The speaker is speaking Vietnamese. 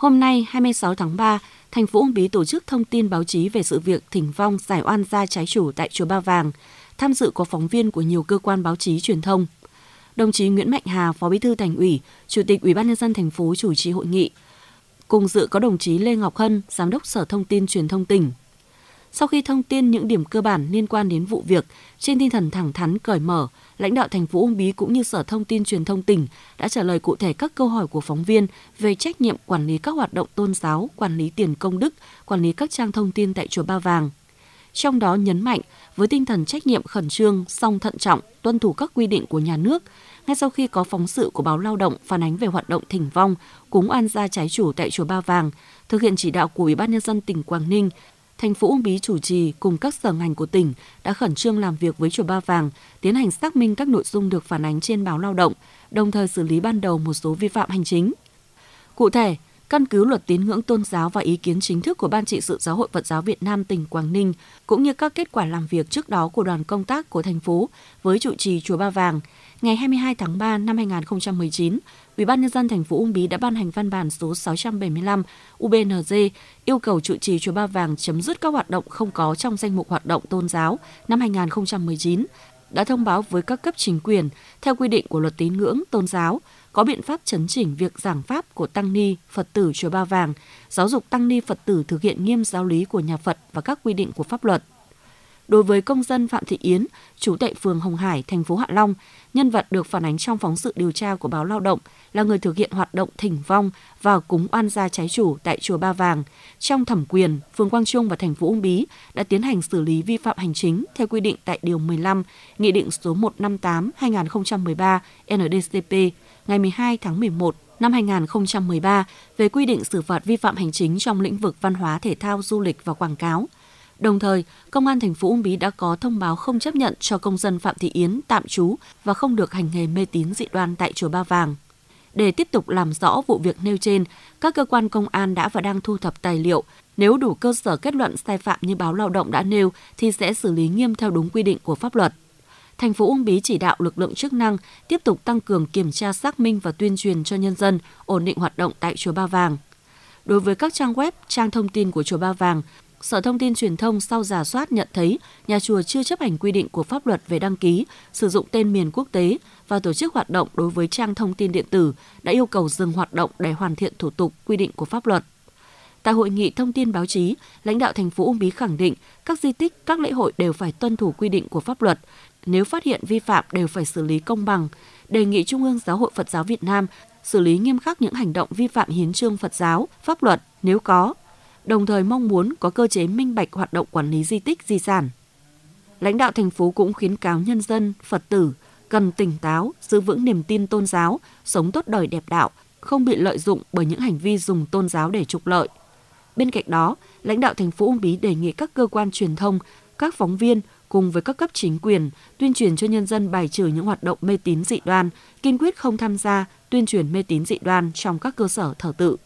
Hôm nay 26 tháng 3, thành phố Uông Bí tổ chức thông tin báo chí về sự việc thỉnh vong giải oan gia trái chủ tại chùa Ba Vàng. Tham dự có phóng viên của nhiều cơ quan báo chí truyền thông. Đồng chí Nguyễn Mạnh Hà, Phó Bí thư Thành ủy, Chủ tịch Ủy ban nhân dân thành phố chủ trì hội nghị. Cùng dự có đồng chí Lê Ngọc Hân, Giám đốc Sở Thông tin Truyền thông tỉnh, sau khi thông tin những điểm cơ bản liên quan đến vụ việc, trên tinh thần thẳng thắn cởi mở, lãnh đạo thành phố Uông Bí cũng như Sở Thông tin Truyền thông tỉnh đã trả lời cụ thể các câu hỏi của phóng viên về trách nhiệm quản lý các hoạt động tôn giáo, quản lý tiền công đức, quản lý các trang thông tin tại chùa Ba Vàng. Trong đó nhấn mạnh với tinh thần trách nhiệm khẩn trương, song thận trọng, tuân thủ các quy định của nhà nước, ngay sau khi có phóng sự của báo Lao động phản ánh về hoạt động thỉnh vong cúng oan gia trái chủ tại chùa Ba Vàng, thực hiện chỉ đạo của Ủy ban nhân dân tỉnh Quảng Ninh, thành phố Uông Bí chủ trì cùng các sở ngành của tỉnh đã khẩn trương làm việc với chùa Ba Vàng, tiến hành xác minh các nội dung được phản ánh trên báo lao động, đồng thời xử lý ban đầu một số vi phạm hành chính. Cụ thể, căn cứ luật tín ngưỡng tôn giáo và ý kiến chính thức của Ban trị sự Giáo hội Phật giáo Việt Nam tỉnh Quảng Ninh, cũng như các kết quả làm việc trước đó của đoàn công tác của thành phố với chủ trì Chùa Ba Vàng, ngày 22 tháng 3 năm 2019, Ủy ban nhân dân thành phố Uông Bí đã ban hành văn bản số 675 UBND yêu cầu trụ trì chùa Ba Vàng chấm dứt các hoạt động không có trong danh mục hoạt động tôn giáo năm 2019, đã thông báo với các cấp chính quyền theo quy định của luật tín ngưỡng tôn giáo có biện pháp chấn chỉnh việc giảng pháp của tăng ni, Phật tử chùa Ba Vàng, giáo dục tăng ni Phật tử thực hiện nghiêm giáo lý của nhà Phật và các quy định của pháp luật đối với công dân Phạm Thị Yến, chủ tại phường Hồng Hải, thành phố Hạ Long, nhân vật được phản ánh trong phóng sự điều tra của báo Lao động là người thực hiện hoạt động thỉnh vong và cúng oan gia trái chủ tại chùa Ba Vàng. Trong thẩm quyền, phường Quang Trung và thành phố Uông Bí đã tiến hành xử lý vi phạm hành chính theo quy định tại điều 15 Nghị định số 158/2013 NDCP ngày 12 tháng 11 năm 2013 về quy định xử phạt vi phạm hành chính trong lĩnh vực văn hóa thể thao, du lịch và quảng cáo – Đồng thời, Công an thành phố Uông Bí đã có thông báo không chấp nhận cho công dân Phạm Thị Yến tạm trú và không được hành nghề mê tín dị đoan tại chùa Ba Vàng. Để tiếp tục làm rõ vụ việc nêu trên, các cơ quan công an đã và đang thu thập tài liệu. Nếu đủ cơ sở kết luận sai phạm như báo lao động đã nêu thì sẽ xử lý nghiêm theo đúng quy định của pháp luật thành phố Uông Bí chỉ đạo lực lượng chức năng tiếp tục tăng cường kiểm tra xác minh và tuyên truyền cho nhân dân ổn định hoạt động tại chùa Ba Vàng. Đối với các trang web, trang thông tin của chùa Ba Vàng, Sở Thông tin Truyền thông sau giả soát nhận thấy nhà chùa chưa chấp hành quy định của pháp luật về đăng ký, sử dụng tên miền quốc tế và tổ chức hoạt động đối với trang thông tin điện tử đã yêu cầu dừng hoạt động để hoàn thiện thủ tục quy định của pháp luật. Tại hội nghị thông tin báo chí, lãnh đạo thành phố Uông Bí khẳng định các di tích, các lễ hội đều phải tuân thủ quy định của pháp luật. Nếu phát hiện vi phạm đều phải xử lý công bằng. Đề nghị Trung ương Giáo hội Phật giáo Việt Nam xử lý nghiêm khắc những hành động vi phạm hiến trương Phật giáo, pháp luật nếu có đồng thời mong muốn có cơ chế minh bạch hoạt động quản lý di tích di sản. Lãnh đạo thành phố cũng khuyến cáo nhân dân, Phật tử cần tỉnh táo, giữ vững niềm tin tôn giáo, sống tốt đời đẹp đạo, không bị lợi dụng bởi những hành vi dùng tôn giáo để trục lợi. Bên cạnh đó, lãnh đạo thành phố Uông Bí đề nghị các cơ quan truyền thông, các phóng viên cùng với các cấp chính quyền tuyên truyền cho nhân dân bài trừ những hoạt động mê tín dị đoan, kiên quyết không tham gia tuyên truyền mê tín dị đoan trong các cơ sở thờ tự.